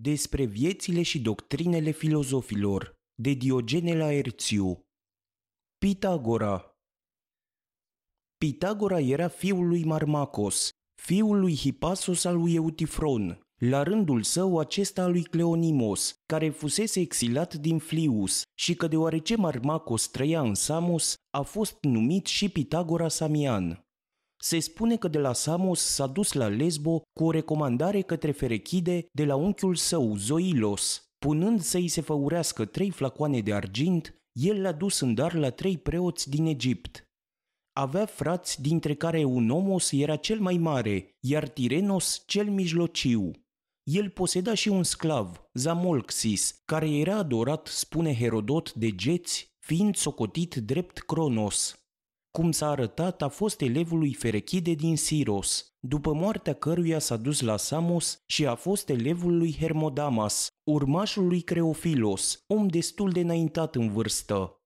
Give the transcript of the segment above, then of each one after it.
despre viețile și doctrinele filozofilor de Diogene Erțiu. Pitagora Pitagora era fiul lui Marmacos, fiul lui Hipasos al lui Eutifron, la rândul său acesta al lui Cleonimos, care fusese exilat din Flius și că deoarece Marmacos trăia în Samos, a fost numit și Pitagora Samian. Se spune că de la Samos s-a dus la Lesbo cu o recomandare către Ferechide de la unchiul său, Zoilos. Punând să-i se făurească trei flacoane de argint, el l-a dus în dar la trei preoți din Egipt. Avea frați dintre care un omos era cel mai mare, iar Tirenos cel mijlociu. El poseda și un sclav, Zamolxis, care era adorat, spune Herodot, de geți, fiind socotit drept Cronos cum s-a arătat, a fost elevul lui Ferechide din Siros, după moartea căruia s-a dus la Samos și a fost elevul lui Hermodamas, urmașul lui Creofilos, om destul de înaintat în vârstă.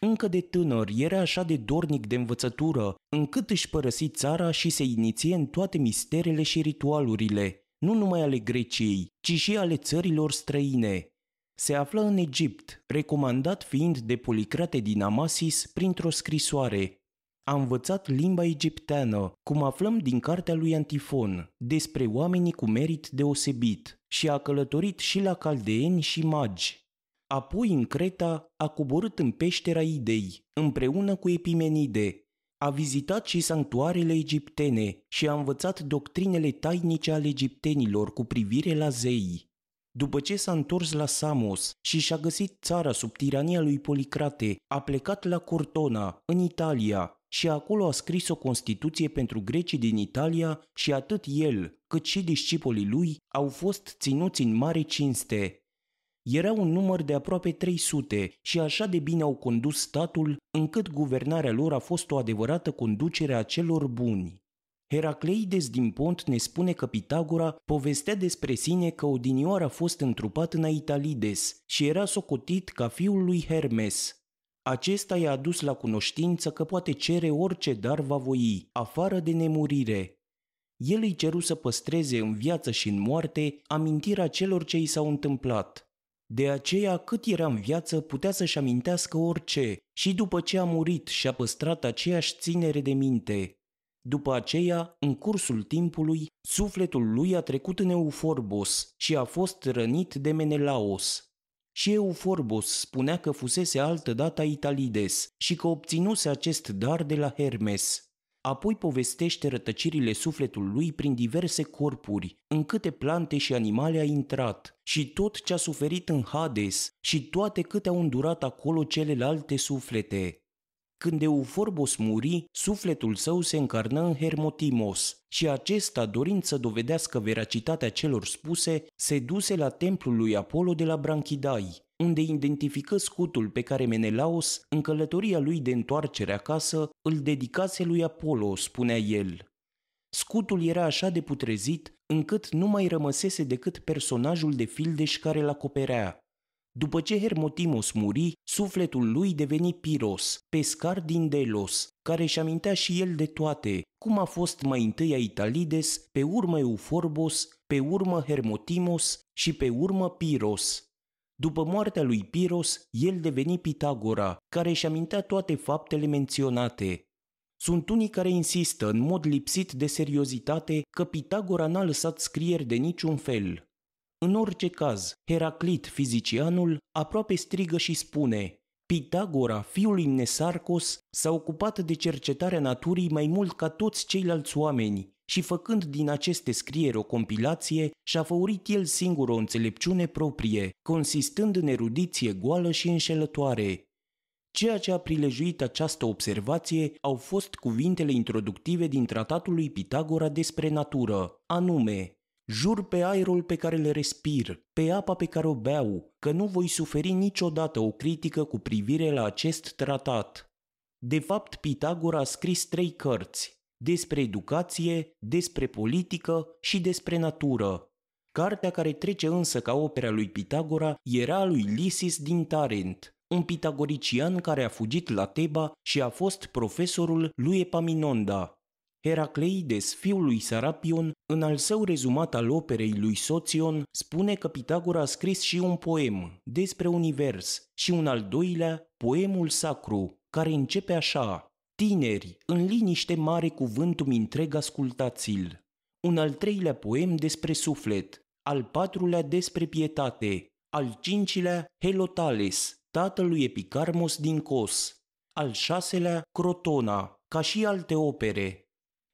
Încă de tânăr era așa de dornic de învățătură, încât își părăsi țara și se iniție în toate misterele și ritualurile, nu numai ale Greciei, ci și ale țărilor străine. Se află în Egipt, recomandat fiind de Policrate din Amasis printr-o scrisoare, a învățat limba egipteană, cum aflăm din cartea lui Antifon, despre oamenii cu merit deosebit, și a călătorit și la caldeeni și magi. Apoi în Creta a coborât în peștera Idei, împreună cu Epimenide. A vizitat și sanctuarele egiptene și a învățat doctrinele tainice ale egiptenilor cu privire la zei. După ce s-a întors la Samos și și-a găsit țara sub tirania lui Policrate, a plecat la Cortona, în Italia, și acolo a scris o constituție pentru grecii din Italia și atât el, cât și discipolii lui au fost ținuți în mare cinste. Era un număr de aproape 300 și așa de bine au condus statul încât guvernarea lor a fost o adevărată conducere a celor buni. Heracleides din Pont ne spune că Pitagora povestea despre sine că odinioară a fost întrupat în Aitalides și era socotit ca fiul lui Hermes, acesta i-a adus la cunoștință că poate cere orice dar va voi, afară de nemurire. El îi ceru să păstreze în viață și în moarte amintirea celor ce i s-au întâmplat. De aceea, cât era în viață, putea să-și amintească orice și după ce a murit și-a păstrat aceeași ținere de minte. După aceea, în cursul timpului, sufletul lui a trecut în Euforbos și a fost rănit de Menelaos, și Euforbos spunea că fusese altă dată Italides și că obținuse acest dar de la Hermes. Apoi povestește rătăcirile sufletului prin diverse corpuri, în câte plante și animale a intrat, și tot ce a suferit în Hades, și toate câte au îndurat acolo celelalte suflete. Când Euforbos muri, sufletul său se încarnă în Hermotimos și acesta, dorind să dovedească veracitatea celor spuse, se duse la templul lui Apollo de la Branchidai, unde identifică scutul pe care Menelaos, în călătoria lui de întoarcere acasă, îl dedicase lui Apollo, spunea el. Scutul era așa de putrezit încât nu mai rămăsese decât personajul de fildeș care l-acoperea, după ce Hermotimos muri, sufletul lui deveni Piros, pescar din Delos, care își amintea și el de toate, cum a fost mai întâi Italides, pe urmă Euforbos, pe urmă Hermotimos și pe urmă Piros. După moartea lui Piros, el deveni Pitagora, care își amintea toate faptele menționate. Sunt unii care insistă în mod lipsit de seriozitate că Pitagora n-a lăsat scrieri de niciun fel, în orice caz, Heraclit fizicianul aproape strigă și spune Pitagora, fiul lui Nesarcos, s-a ocupat de cercetarea naturii mai mult ca toți ceilalți oameni și făcând din aceste scrieri o compilație, și-a făurit el singur o înțelepciune proprie, consistând în erudiție goală și înșelătoare. Ceea ce a prilejuit această observație au fost cuvintele introductive din tratatul lui Pitagora despre natură, anume Jur pe aerul pe care le respir, pe apa pe care o beau, că nu voi suferi niciodată o critică cu privire la acest tratat. De fapt, Pitagora a scris trei cărți, despre educație, despre politică și despre natură. Cartea care trece însă ca opera lui Pitagora era lui Lysis din Tarent, un pitagorician care a fugit la Teba și a fost profesorul lui Epaminonda. Heracleides, fiul lui Sarapion, în al său rezumat al operei lui Soțion, spune că Pitagora a scris și un poem despre univers și un al doilea, poemul sacru, care începe așa. Tineri, în liniște mare cuvântul întreg ascultați-l. Un al treilea poem despre suflet, al patrulea despre pietate, al cincilea Helotales, tatălui Epicarmos din Cos, al șaselea Crotona, ca și alte opere,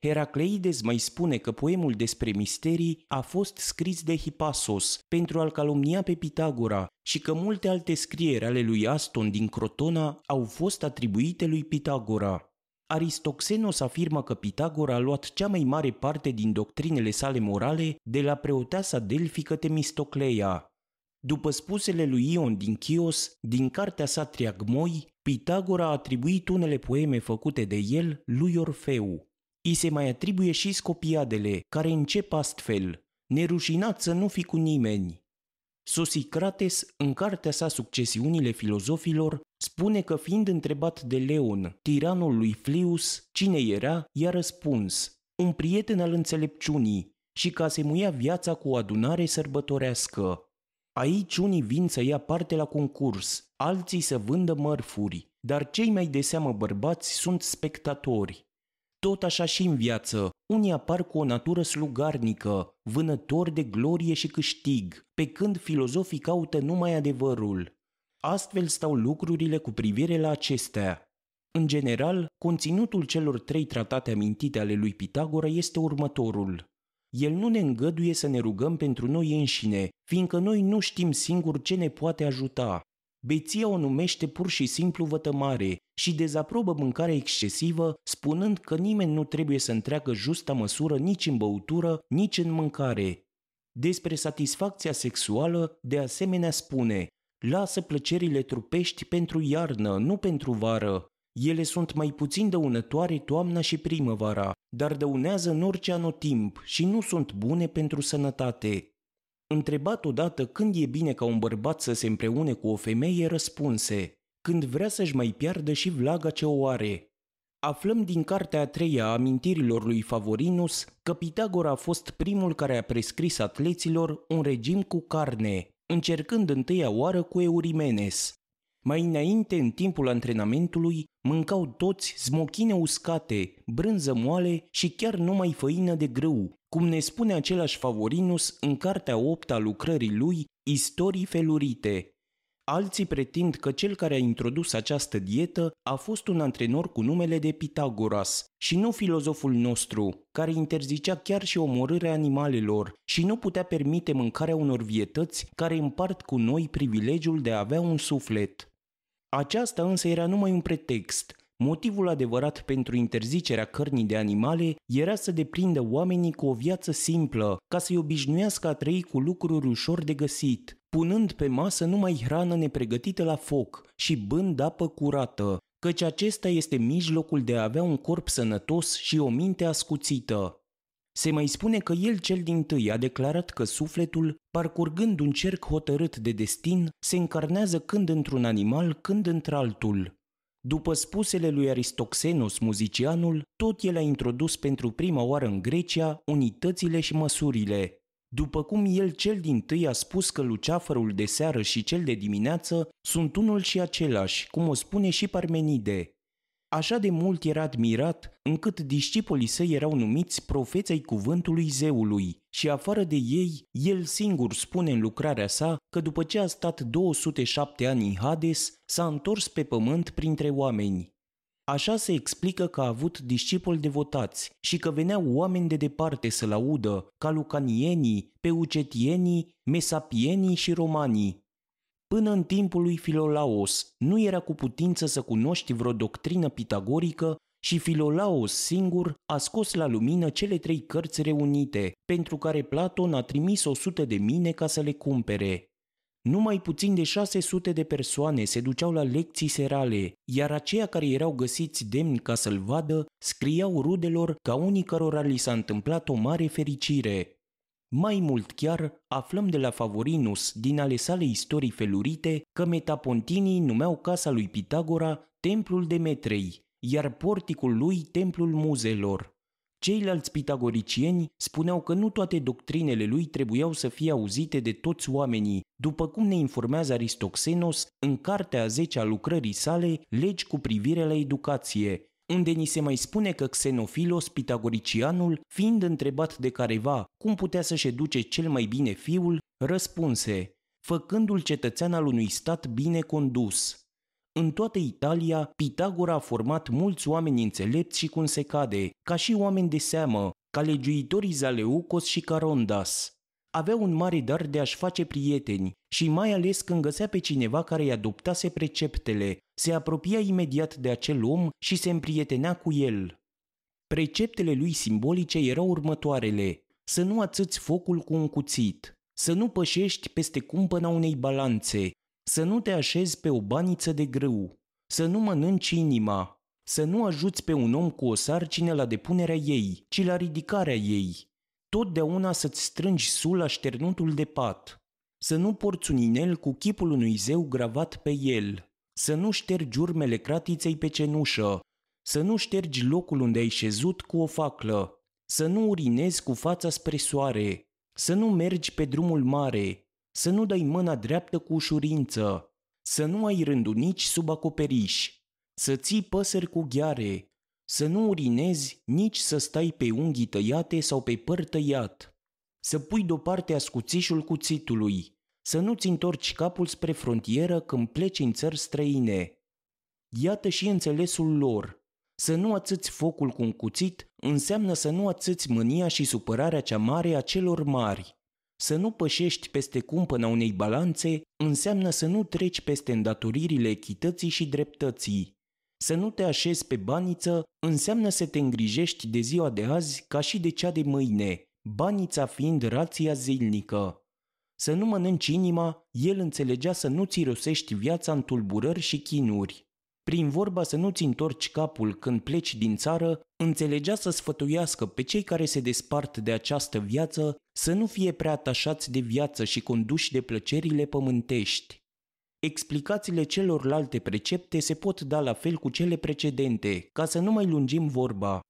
Heracleides mai spune că poemul despre misterii a fost scris de Hipasos pentru a-l calomnia pe Pitagora și că multe alte scrieri ale lui Aston din Crotona au fost atribuite lui Pitagora. Aristoxenos afirmă că Pitagora a luat cea mai mare parte din doctrinele sale morale de la preoteasa delfică Temistocleia. După spusele lui Ion din Chios, din cartea sa Triagmoi, Pitagora a atribuit unele poeme făcute de el lui Orfeu. Îi se mai atribuie și scopiadele, care încep astfel, nerușinat să nu fi cu nimeni. Sosicrates, în cartea sa Succesiunile filozofilor, spune că fiind întrebat de Leon, tiranul lui Flius, cine era, i-a răspuns, un prieten al înțelepciunii și că muia viața cu o adunare sărbătorească. Aici unii vin să ia parte la concurs, alții să vândă mărfuri, dar cei mai de seamă bărbați sunt spectatori. Tot așa și în viață, unii apar cu o natură slugarnică, vânători de glorie și câștig, pe când filozofii caută numai adevărul. Astfel stau lucrurile cu privire la acestea. În general, conținutul celor trei tratate amintite ale lui Pitagora este următorul. El nu ne îngăduie să ne rugăm pentru noi înșine, fiindcă noi nu știm singur ce ne poate ajuta. Beția o numește pur și simplu vătămare și dezaprobă mâncarea excesivă, spunând că nimeni nu trebuie să întreagă justa măsură nici în băutură, nici în mâncare. Despre satisfacția sexuală, de asemenea spune Lasă plăcerile trupești pentru iarnă, nu pentru vară. Ele sunt mai puțin dăunătoare toamna și primăvara, dar dăunează în orice anotimp și nu sunt bune pentru sănătate. Întrebat odată când e bine ca un bărbat să se împreune cu o femeie, răspunse când vrea să-și mai piardă și vlaga ce o are. Aflăm din cartea a treia a amintirilor lui Favorinus că Pitagora a fost primul care a prescris atleților un regim cu carne, încercând întâia oară cu Eurimenes. Mai înainte, în timpul antrenamentului, mâncau toți smochine uscate, brânză moale și chiar numai făină de grâu, cum ne spune același Favorinus în cartea 8 a lucrării lui Istorii felurite. Alții pretind că cel care a introdus această dietă a fost un antrenor cu numele de Pitagoras și nu filozoful nostru, care interzicea chiar și omorârea animalelor și nu putea permite mâncarea unor vietăți care împart cu noi privilegiul de a avea un suflet. Aceasta însă era numai un pretext, Motivul adevărat pentru interzicerea cărnii de animale era să deprindă oamenii cu o viață simplă, ca să-i obișnuiască a trăi cu lucruri ușor de găsit, punând pe masă numai hrană nepregătită la foc și bând apă curată, căci acesta este mijlocul de a avea un corp sănătos și o minte ascuțită. Se mai spune că el cel din tâi a declarat că sufletul, parcurgând un cerc hotărât de destin, se încarnează când într-un animal, când într-altul. După spusele lui Aristoxenos, muzicianul, tot el a introdus pentru prima oară în Grecia unitățile și măsurile. După cum el cel din tâi a spus că luceafărul de seară și cel de dimineață sunt unul și același, cum o spune și Parmenide, Așa de mult era admirat, încât discipolii săi erau numiți profeți cuvântului zeului și afară de ei, el singur spune în lucrarea sa că după ce a stat 207 ani în Hades, s-a întors pe pământ printre oameni. Așa se explică că a avut discipoli devotați și că veneau oameni de departe să-l audă, lucanienii, peucetienii, mesapienii și romanii, Până în timpul lui Filolaos, nu era cu putință să cunoști vreo doctrină pitagorică și Filolaos singur a scos la lumină cele trei cărți reunite, pentru care Platon a trimis o sută de mine ca să le cumpere. Numai puțin de 600 de persoane se duceau la lecții serale, iar aceia care erau găsiți demni ca să-l vadă, scriau rudelor ca unii cărora li s-a întâmplat o mare fericire. Mai mult chiar, aflăm de la Favorinus din ale sale istorii felurite că metapontinii numeau casa lui Pitagora Templul Demetrei, iar porticul lui Templul Muzelor. Ceilalți pitagoricieni spuneau că nu toate doctrinele lui trebuiau să fie auzite de toți oamenii, după cum ne informează Aristoxenos în cartea a 10 a lucrării sale Legi cu privire la educație, unde ni se mai spune că Xenofilos Pitagoricianul, fiind întrebat de careva cum putea să-și educe cel mai bine fiul, răspunse, făcându-l cetățean al unui stat bine condus. În toată Italia, Pitagora a format mulți oameni înțelepți și cum se cade, ca și oameni de seamă, ca legiuitorii Zaleucos și Carondas. Avea un mare dar de a-și face prieteni și mai ales când găsea pe cineva care îi adoptase preceptele, se apropia imediat de acel om și se împrietenea cu el. Preceptele lui simbolice erau următoarele. Să nu ațâți focul cu un cuțit, să nu pășești peste cumpăna unei balanțe, să nu te așezi pe o baniță de grâu, să nu mănânci inima, să nu ajuți pe un om cu o sarcină la depunerea ei, ci la ridicarea ei. Totdeauna să-ți strângi sula șternutul de pat. Să nu porți un inel cu chipul unui zeu gravat pe el, să nu ștergi urmele cratiței pe cenușă, să nu ștergi locul unde ai șezut cu o faclă, să nu urinezi cu fața spre soare, să nu mergi pe drumul mare, să nu dai mâna dreaptă cu ușurință, să nu ai rândunici sub acoperiș, să ții păsări cu gheare, să nu urinezi nici să stai pe unghii tăiate sau pe păr tăiat, să pui deoparte ascuțișul cuțitului, să nu-ți întorci capul spre frontieră când pleci în țări străine. Iată și înțelesul lor. Să nu ațâți focul cu un cuțit înseamnă să nu ațâți mânia și supărarea cea mare a celor mari. Să nu pășești peste cumpăna unei balanțe înseamnă să nu treci peste îndatoririle echității și dreptății. Să nu te așezi pe baniță înseamnă să te îngrijești de ziua de azi ca și de cea de mâine, banița fiind rația zilnică să nu mănânci inima, el înțelegea să nu-ți rosești viața în tulburări și chinuri. Prin vorba să nu-ți întorci capul când pleci din țară, înțelegea să sfătuiască pe cei care se despart de această viață să nu fie prea atașați de viață și conduși de plăcerile pământești. Explicațiile celorlalte precepte se pot da la fel cu cele precedente, ca să nu mai lungim vorba.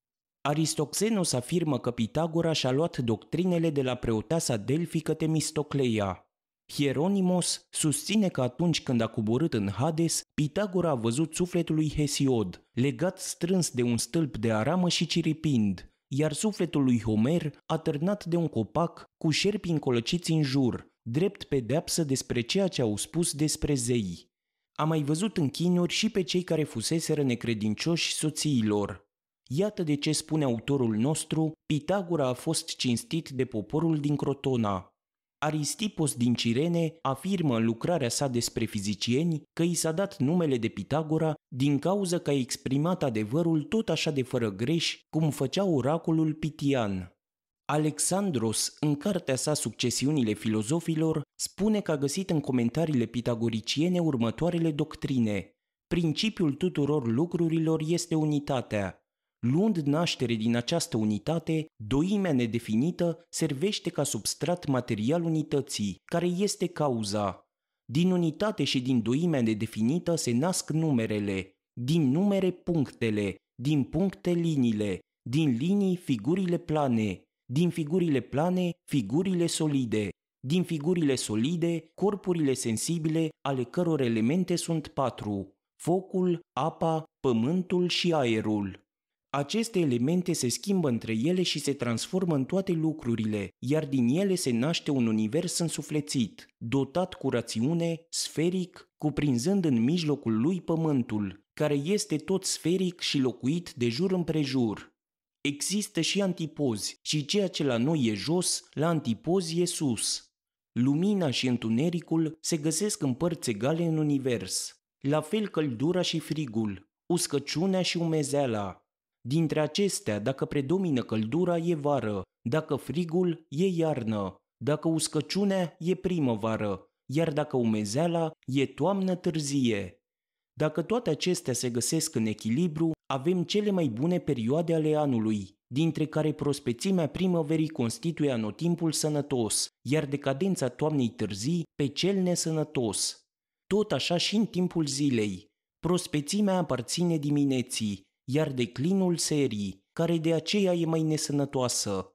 Aristoxenos afirmă că Pitagora și-a luat doctrinele de la preoteasa delfică Temistocleia. Hieronimos susține că atunci când a coborât în Hades, Pitagora a văzut sufletul lui Hesiod, legat strâns de un stâlp de aramă și ciripind, iar sufletul lui Homer târnat de un copac cu șerpi încolăciți în jur, drept pedeapsă despre ceea ce au spus despre zei. A mai văzut în chinuri și pe cei care fuseseră necredincioși soțiilor, Iată de ce spune autorul nostru, Pitagora a fost cinstit de poporul din Crotona. Aristipos din Cirene afirmă în lucrarea sa despre fizicieni că i s-a dat numele de Pitagora din cauza că a exprimat adevărul tot așa de fără greș cum făcea oracolul Pitian. Alexandros, în cartea sa Succesiunile filozofilor, spune că a găsit în comentariile pitagoriciene următoarele doctrine. Principiul tuturor lucrurilor este unitatea, luând naștere din această unitate, doimea nedefinită servește ca substrat material unității, care este cauza. Din unitate și din doimea nedefinită se nasc numerele, din numere punctele, din puncte liniile, din linii figurile plane, din figurile plane figurile solide, din figurile solide corpurile sensibile ale căror elemente sunt patru, focul, apa, pământul și aerul. Aceste elemente se schimbă între ele și se transformă în toate lucrurile, iar din ele se naște un univers însuflețit, dotat cu rațiune, sferic, cuprinzând în mijlocul lui pământul, care este tot sferic și locuit de jur împrejur. Există și antipozi și ceea ce la noi e jos, la antipozi e sus. Lumina și întunericul se găsesc în părți egale în univers, la fel căldura și frigul, uscăciunea și umezeala, Dintre acestea, dacă predomină căldura, e vară, dacă frigul, e iarnă, dacă uscăciunea, e primăvară, iar dacă umezeala, e toamnă târzie. Dacă toate acestea se găsesc în echilibru, avem cele mai bune perioade ale anului, dintre care prospețimea primăverii constituie anotimpul sănătos, iar decadența toamnei târzii pe cel nesănătos. Tot așa și în timpul zilei. Prospețimea aparține dimineții, iar declinul serii, care de aceea e mai nesănătoasă.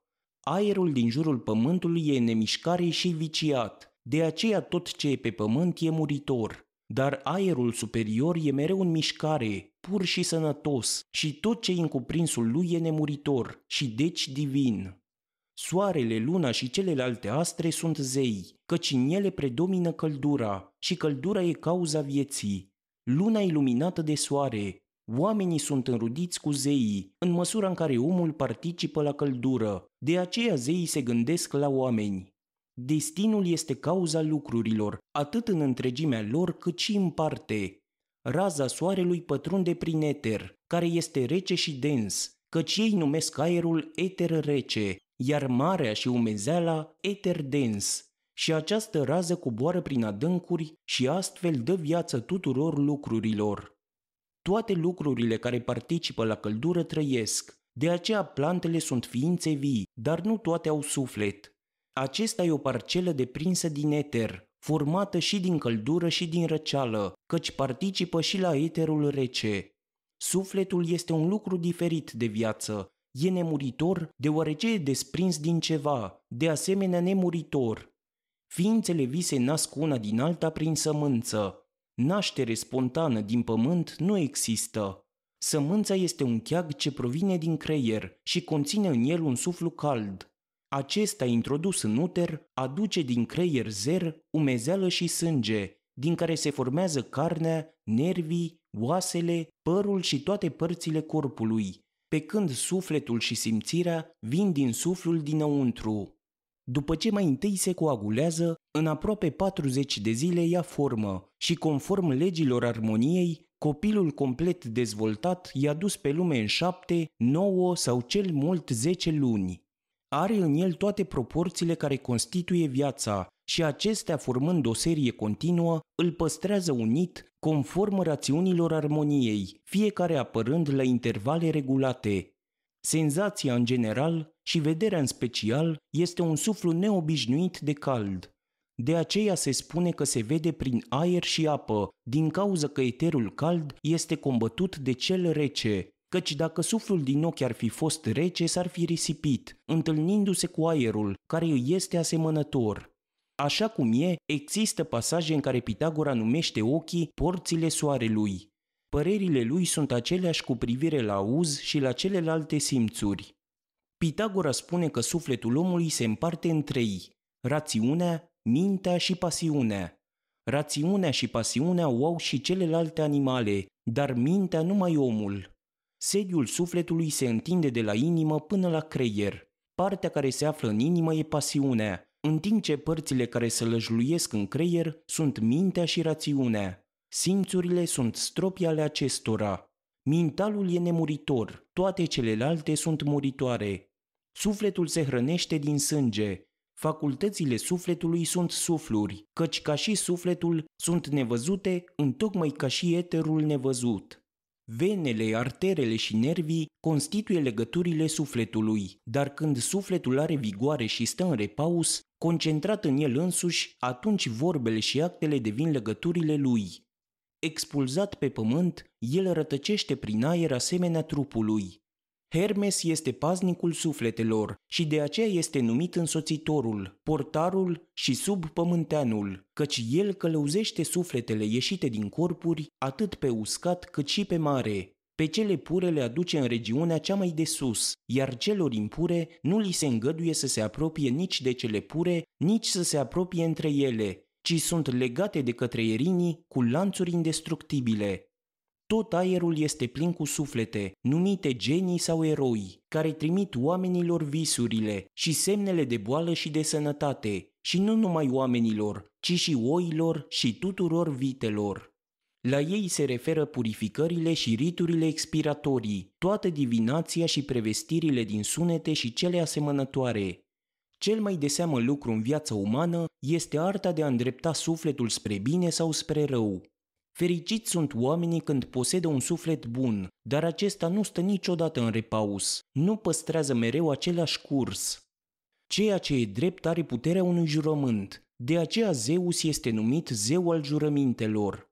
Aerul din jurul pământului e nemișcare și viciat, de aceea tot ce e pe pământ e muritor. Dar aerul superior e mereu în mișcare, pur și sănătos, și tot ce e în cuprinsul lui e nemuritor și deci divin. Soarele, luna și celelalte astre sunt zei, căci în ele predomină căldura și căldura e cauza vieții. Luna iluminată de soare, Oamenii sunt înrudiți cu zeii, în măsura în care omul participă la căldură, de aceea zeii se gândesc la oameni. Destinul este cauza lucrurilor, atât în întregimea lor cât și în parte. Raza soarelui pătrunde prin eter, care este rece și dens, căci ei numesc aerul eter rece, iar marea și umezeala eter dens. Și această rază coboară prin adâncuri și astfel dă viață tuturor lucrurilor. Toate lucrurile care participă la căldură trăiesc. De aceea plantele sunt ființe vii, dar nu toate au suflet. Acesta e o parcelă deprinsă din eter, formată și din căldură și din răceală, căci participă și la eterul rece. Sufletul este un lucru diferit de viață. E nemuritor deoarece e desprins din ceva, de asemenea nemuritor. Ființele vii se nasc una din alta prin sămânță, Naștere spontană din pământ nu există. Sămânța este un cheag ce provine din creier și conține în el un suflu cald. Acesta introdus în uter aduce din creier zer, umezeală și sânge, din care se formează carnea, nervii, oasele, părul și toate părțile corpului, pe când sufletul și simțirea vin din suflul dinăuntru. După ce mai întâi se coagulează, în aproape 40 de zile ia formă și conform legilor armoniei, copilul complet dezvoltat i-a dus pe lume în șapte, nouă sau cel mult zece luni. Are în el toate proporțiile care constituie viața și acestea formând o serie continuă îl păstrează unit conform rațiunilor armoniei, fiecare apărând la intervale regulate, Senzația în general și vederea în special este un suflu neobișnuit de cald. De aceea se spune că se vede prin aer și apă, din cauza că eterul cald este combătut de cel rece, căci dacă suflul din ochi ar fi fost rece, s-ar fi risipit, întâlnindu-se cu aerul, care îi este asemănător. Așa cum e, există pasaje în care Pitagora numește ochii porțile soarelui. Părerile lui sunt aceleași cu privire la uz și la celelalte simțuri. Pitagora spune că sufletul omului se împarte în trei, rațiunea, mintea și pasiunea. Rațiunea și pasiunea o au și celelalte animale, dar mintea numai omul. Sediul sufletului se întinde de la inimă până la creier. Partea care se află în inimă e pasiunea, în timp ce părțile care se lăjluiesc în creier sunt mintea și rațiunea. Simțurile sunt stropi ale acestora. Mintalul e nemuritor, toate celelalte sunt muritoare. Sufletul se hrănește din sânge. Facultățile sufletului sunt sufluri, căci ca și sufletul sunt nevăzute, întocmai ca și eterul nevăzut. Venele, arterele și nervii constituie legăturile sufletului, dar când sufletul are vigoare și stă în repaus, concentrat în el însuși, atunci vorbele și actele devin legăturile lui. Expulzat pe pământ, el rătăcește prin aer asemenea trupului. Hermes este paznicul sufletelor și de aceea este numit însoțitorul, portarul și subpământeanul, căci el călăuzește sufletele ieșite din corpuri atât pe uscat cât și pe mare. Pe cele pure le aduce în regiunea cea mai de sus, iar celor impure nu li se îngăduie să se apropie nici de cele pure, nici să se apropie între ele, ci sunt legate de către erinii cu lanțuri indestructibile. Tot aerul este plin cu suflete, numite genii sau eroi, care trimit oamenilor visurile și semnele de boală și de sănătate, și nu numai oamenilor, ci și oilor și tuturor vitelor. La ei se referă purificările și riturile expiratorii, toată divinația și prevestirile din sunete și cele asemănătoare, cel mai de seamă lucru în viața umană este arta de a îndrepta sufletul spre bine sau spre rău. Fericiți sunt oamenii când posedă un suflet bun, dar acesta nu stă niciodată în repaus, nu păstrează mereu același curs. Ceea ce e drept are puterea unui jurământ, de aceea Zeus este numit zeu al jurămintelor.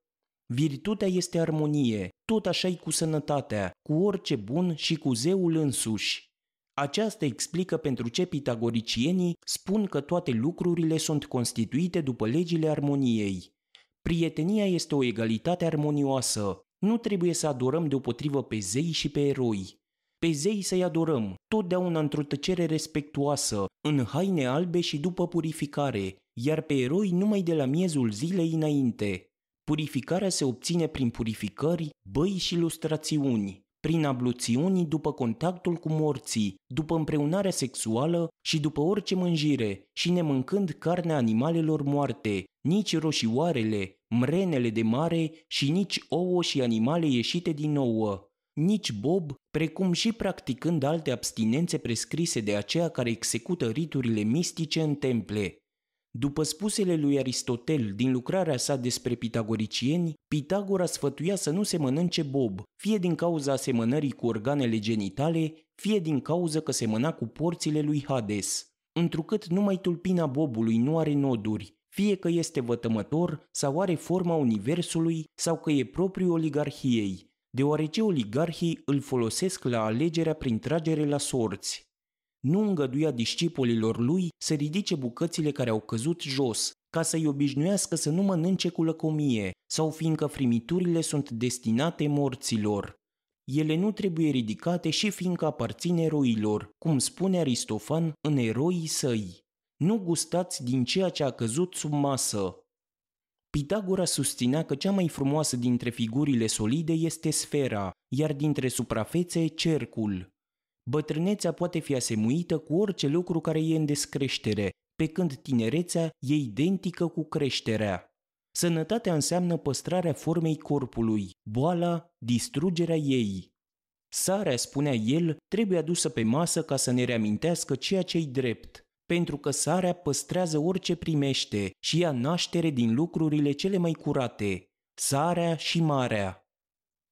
Virtutea este armonie, tot așa e cu sănătatea, cu orice bun și cu zeul însuși. Aceasta explică pentru ce pitagoricienii spun că toate lucrurile sunt constituite după legile armoniei. Prietenia este o egalitate armonioasă. Nu trebuie să adorăm deopotrivă pe zei și pe eroi. Pe zei să-i adorăm, totdeauna într-o tăcere respectuoasă, în haine albe și după purificare, iar pe eroi numai de la miezul zilei înainte. Purificarea se obține prin purificări, băi și lustrațiuni prin abluțiuni după contactul cu morții, după împreunarea sexuală și după orice mânjire, și nemâncând carnea animalelor moarte, nici roșioarele, mrenele de mare și nici ouă și animale ieșite din nouă, nici bob, precum și practicând alte abstinențe prescrise de aceea care execută riturile mistice în temple, după spusele lui Aristotel din lucrarea sa despre pitagoricieni, Pitagora sfătuia să nu se mănânce bob, fie din cauza asemănării cu organele genitale, fie din cauza că semăna cu porțile lui Hades. Întrucât numai tulpina bobului nu are noduri, fie că este vătămător sau are forma universului sau că e propriu oligarhiei, deoarece oligarhii îl folosesc la alegerea prin tragere la sorți nu îngăduia discipolilor lui să ridice bucățile care au căzut jos, ca să-i obișnuiască să nu mănânce cu lăcomie, sau fiindcă frimiturile sunt destinate morților. Ele nu trebuie ridicate și fiindcă aparțin eroilor, cum spune Aristofan în eroii săi. Nu gustați din ceea ce a căzut sub masă. Pitagora susținea că cea mai frumoasă dintre figurile solide este sfera, iar dintre suprafețe cercul. Bătrânețea poate fi asemuită cu orice lucru care e în descreștere, pe când tinerețea e identică cu creșterea. Sănătatea înseamnă păstrarea formei corpului, boala, distrugerea ei. Sarea, spunea el, trebuie adusă pe masă ca să ne reamintească ceea ce-i drept, pentru că sarea păstrează orice primește și ia naștere din lucrurile cele mai curate, sarea și marea.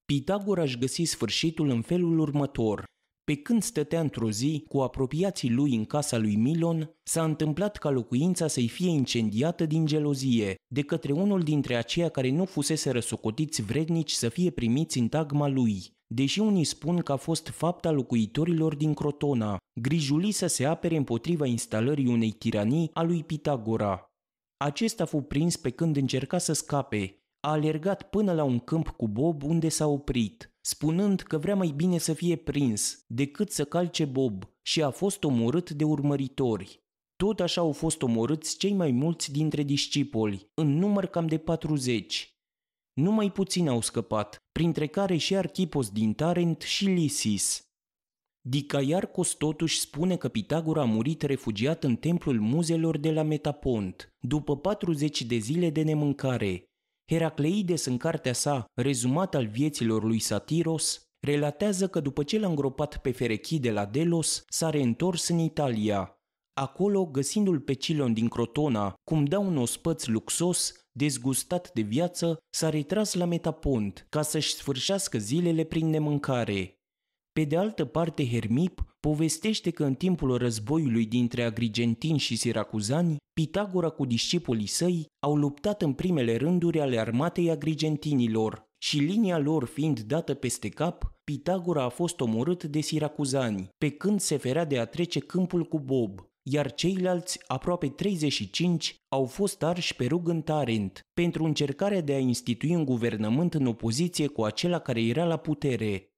Pitagora își găsi sfârșitul în felul următor. Pe când stătea într-o zi cu apropiații lui în casa lui Milon, s-a întâmplat ca locuința să-i fie incendiată din gelozie de către unul dintre aceia care nu fusese răsocotiți vrednici să fie primiți în tagma lui. Deși unii spun că a fost fapta locuitorilor din Crotona, grijuli să se apere împotriva instalării unei tiranii a lui Pitagora. Acesta fu prins pe când încerca să scape, a alergat până la un câmp cu Bob unde s-a oprit, spunând că vrea mai bine să fie prins decât să calce Bob și a fost omorât de urmăritori. Tot așa au fost omorâți cei mai mulți dintre discipoli, în număr cam de 40. Numai puțini au scăpat, printre care și Archipos din Tarent și Lisis. Dicaiarcos totuși spune că Pitagora a murit refugiat în templul muzelor de la Metapont, după 40 de zile de nemâncare, Heracleides în cartea sa Rezumat al vieților lui Satiros relatează că după ce l-a îngropat pe Ferechi de la Delos, s-a reîntors în Italia. Acolo, găsindu-l pe Cilon din Crotona, cum da un ospăț luxos, dezgustat de viață, s-a retras la Metapont ca să-și sfârșească zilele prin nemâncare. Pe de altă parte, Hermip povestește că în timpul războiului dintre agrigentini și siracuzani, Pitagora cu discipolii săi au luptat în primele rânduri ale armatei agrigentinilor și linia lor fiind dată peste cap, Pitagora a fost omorât de siracuzani, pe când se ferea de a trece câmpul cu Bob, iar ceilalți, aproape 35, au fost arși pe rug în Tarent pentru încercarea de a institui un guvernământ în opoziție cu acela care era la putere,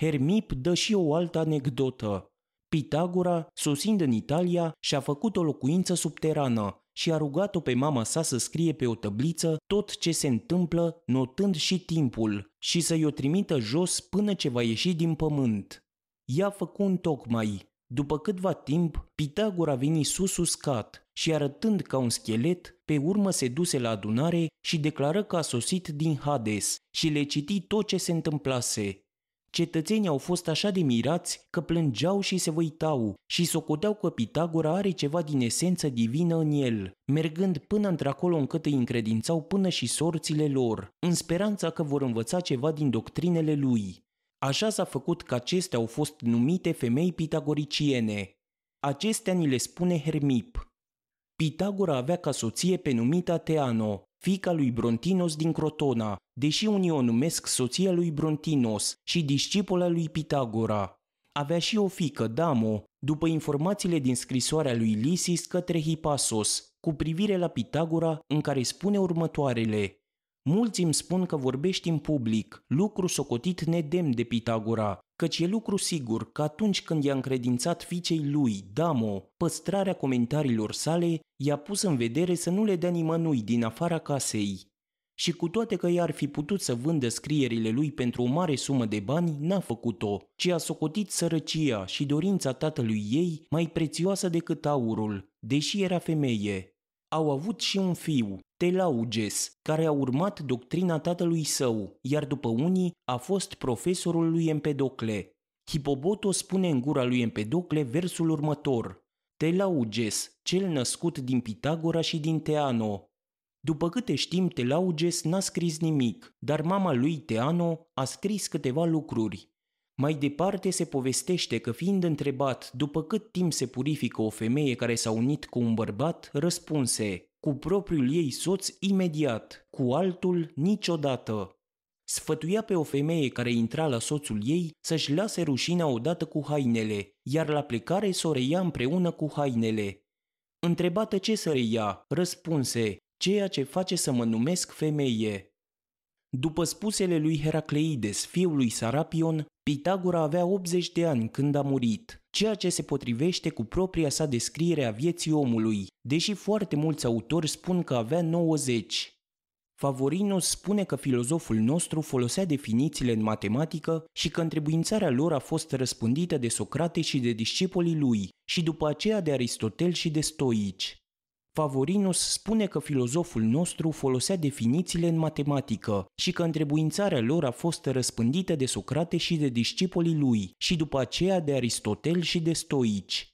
Hermip dă și o altă anecdotă. Pitagora, sosind în Italia, și-a făcut o locuință subterană și a rugat-o pe mama sa să scrie pe o tăbliță tot ce se întâmplă, notând și timpul, și să-i o trimită jos până ce va ieși din pământ. Ea făcu un tocmai. După câtva timp, Pitagora veni sus uscat și arătând ca un schelet, pe urmă se duse la adunare și declară că a sosit din Hades și le citi tot ce se întâmplase, Cetățenii au fost așa de mirați că plângeau și se văitau și socoteau că Pitagora are ceva din esență divină în el, mergând până într-acolo încât îi încredințau până și sorțile lor, în speranța că vor învăța ceva din doctrinele lui. Așa s-a făcut că acestea au fost numite femei pitagoriciene. Acestea ni le spune Hermip. Pitagora avea ca soție pe numita Teano, fica lui Brontinos din Crotona, deși unii o numesc soția lui Brontinos și discipola lui Pitagora. Avea și o fică, Damo, după informațiile din scrisoarea lui Lysis către Hipasos, cu privire la Pitagora, în care spune următoarele. Mulți îmi spun că vorbești în public, lucru socotit nedem de Pitagora, căci e lucru sigur că atunci când i-a încredințat fiicei lui, Damo, păstrarea comentariilor sale, i-a pus în vedere să nu le dea nimănui din afara casei. Și cu toate că i-ar fi putut să vândă scrierile lui pentru o mare sumă de bani, n-a făcut-o, ci a socotit sărăcia și dorința tatălui ei mai prețioasă decât aurul, deși era femeie. Au avut și un fiu, Telauges, care a urmat doctrina tatălui său, iar după unii a fost profesorul lui Empedocle. Hipoboto spune în gura lui Empedocle versul următor. Telauges, cel născut din Pitagora și din Teano. După câte știm, Telauges n-a scris nimic, dar mama lui Teano a scris câteva lucruri. Mai departe se povestește că fiind întrebat după cât timp se purifică o femeie care s-a unit cu un bărbat, răspunse cu propriul ei soț imediat, cu altul niciodată. Sfătuia pe o femeie care intra la soțul ei să-și lase rușina odată cu hainele, iar la plecare să o reia împreună cu hainele. Întrebată ce să reia, răspunse, ceea ce face să mă numesc femeie. După spusele lui Heracleides, fiul lui Sarapion, Pitagora avea 80 de ani când a murit, ceea ce se potrivește cu propria sa descriere a vieții omului, deși foarte mulți autori spun că avea 90. Favorinus spune că filozoful nostru folosea definițiile în matematică și că întrebuințarea lor a fost răspândită de Socrate și de discipolii lui și după aceea de Aristotel și de stoici. Favorinus spune că filozoful nostru folosea definițiile în matematică și că întrebuințarea lor a fost răspândită de Socrate și de discipolii lui și după aceea de Aristotel și de stoici.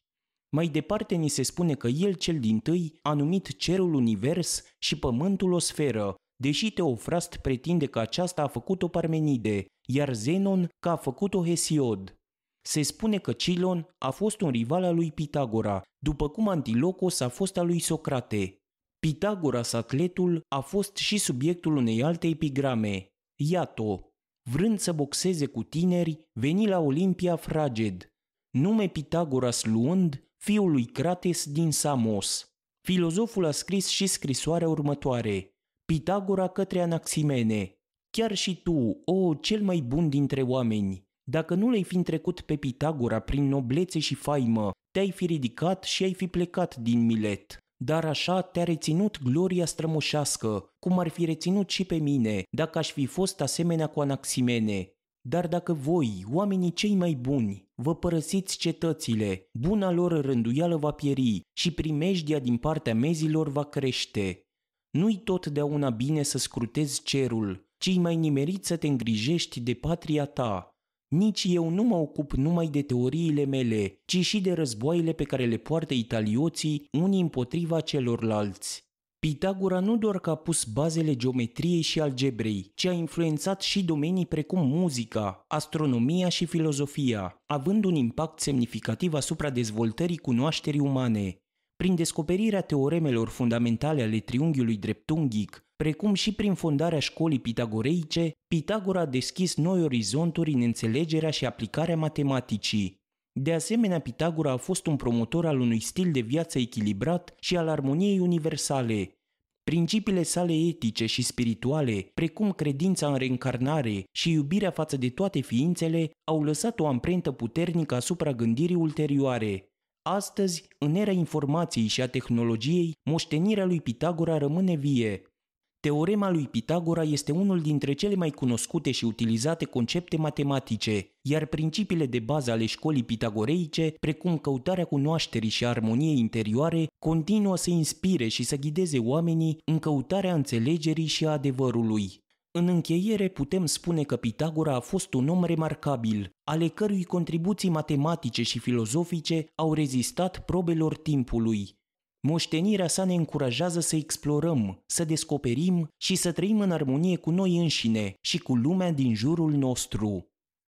Mai departe ni se spune că el cel din tâi a numit cerul univers și pământul o sferă, deși Teofrast pretinde că aceasta a făcut-o Parmenide, iar Zenon că a făcut-o Hesiod. Se spune că Cilon a fost un rival al lui Pitagora, după cum Antilocos a fost al lui Socrate. Pitagoras atletul a fost și subiectul unei alte epigrame. Iato, vrând să boxeze cu tineri, veni la Olimpia Fraged, nume Pitagoras luând fiul lui Crates din Samos. Filozoful a scris și scrisoarea următoare, Pitagora către Anaximene, chiar și tu, o cel mai bun dintre oameni, dacă nu le-ai fi întrecut pe Pitagora prin noblețe și faimă, te-ai fi ridicat și ai fi plecat din Milet. Dar așa te-a reținut gloria strămoșească, cum ar fi reținut și pe mine, dacă aș fi fost asemenea cu Anaximene. Dar dacă voi, oamenii cei mai buni, vă părăsiți cetățile, buna lor rânduială va pieri și primejdia din partea mezilor va crește. Nu-i totdeauna bine să scrutezi cerul, ci mai nimerit să te îngrijești de patria ta, nici eu nu mă ocup numai de teoriile mele, ci și de războaiele pe care le poartă italioții unii împotriva celorlalți. Pitagora nu doar că a pus bazele geometriei și algebrei, ci a influențat și domenii precum muzica, astronomia și filozofia, având un impact semnificativ asupra dezvoltării cunoașterii umane. Prin descoperirea teoremelor fundamentale ale triunghiului dreptunghic, precum și prin fondarea școlii pitagoreice, Pitagora a deschis noi orizonturi în înțelegerea și aplicarea matematicii. De asemenea, Pitagora a fost un promotor al unui stil de viață echilibrat și al armoniei universale. Principiile sale etice și spirituale, precum credința în reîncarnare și iubirea față de toate ființele, au lăsat o amprentă puternică asupra gândirii ulterioare. Astăzi, în era informației și a tehnologiei, moștenirea lui Pitagora rămâne vie, Teorema lui Pitagora este unul dintre cele mai cunoscute și utilizate concepte matematice, iar principiile de bază ale școlii pitagoreice, precum căutarea cunoașterii și armoniei interioare, continuă să inspire și să ghideze oamenii în căutarea înțelegerii și a adevărului. În încheiere putem spune că Pitagora a fost un om remarcabil, ale cărui contribuții matematice și filozofice au rezistat probelor timpului, Moștenirea sa ne încurajează să explorăm, să descoperim și să trăim în armonie cu noi înșine și cu lumea din jurul nostru.